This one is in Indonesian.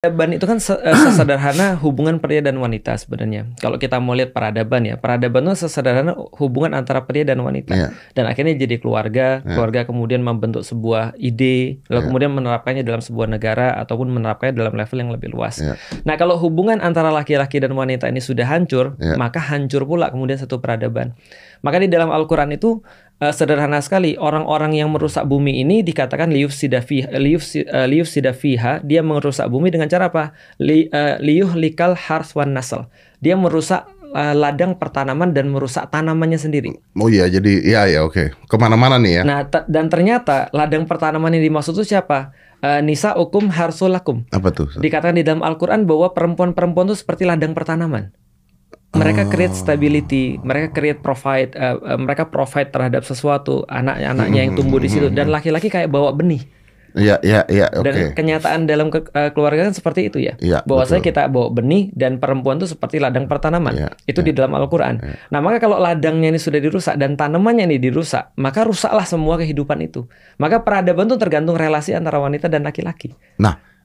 Peradaban itu kan eh, sesederhana hubungan pria dan wanita sebenarnya. Kalau kita mau lihat peradaban ya, peradaban itu sesederhana hubungan antara pria dan wanita. Yeah. Dan akhirnya jadi keluarga, yeah. keluarga kemudian membentuk sebuah ide, lalu yeah. kemudian menerapkannya dalam sebuah negara ataupun menerapkannya dalam level yang lebih luas. Yeah. Nah, kalau hubungan antara laki-laki dan wanita ini sudah hancur, yeah. maka hancur pula kemudian satu peradaban. Maka di dalam Al-Qur'an itu uh, sederhana sekali orang-orang yang merusak bumi ini dikatakan liuf sidafiha liuf, uh, liuf sidafiha dia merusak bumi dengan cara apa Li, uh, eh, liuh likal hars wan nasl dia merusak uh, ladang pertanaman dan merusak tanamannya sendiri oh iya jadi iya ya oke okay. kemana-mana nih ya nah dan ternyata ladang pertanaman yang dimaksud itu siapa Uh, nisa hukum harsulakum. Apa tuh? Dikatakan di dalam Al-Quran bahwa perempuan-perempuan itu seperti ladang pertanaman mereka oh. create stability, mereka create provide, uh, uh, mereka provide terhadap sesuatu anak-anaknya yang tumbuh di situ dan mm-hmm. laki-laki kayak bawa benih. Iya, iya, iya. Okay. Dan kenyataan dalam ke, uh, keluarga kan seperti itu ya. ya Bahwasanya kita bawa benih dan perempuan itu seperti ladang pertanaman. Ya, itu ya. di dalam Al-Qur'an. Ya. Nah, maka kalau ladangnya ini sudah dirusak dan tanamannya ini dirusak, maka rusaklah semua kehidupan itu. Maka peradaban itu tergantung relasi antara wanita dan laki-laki. Nah,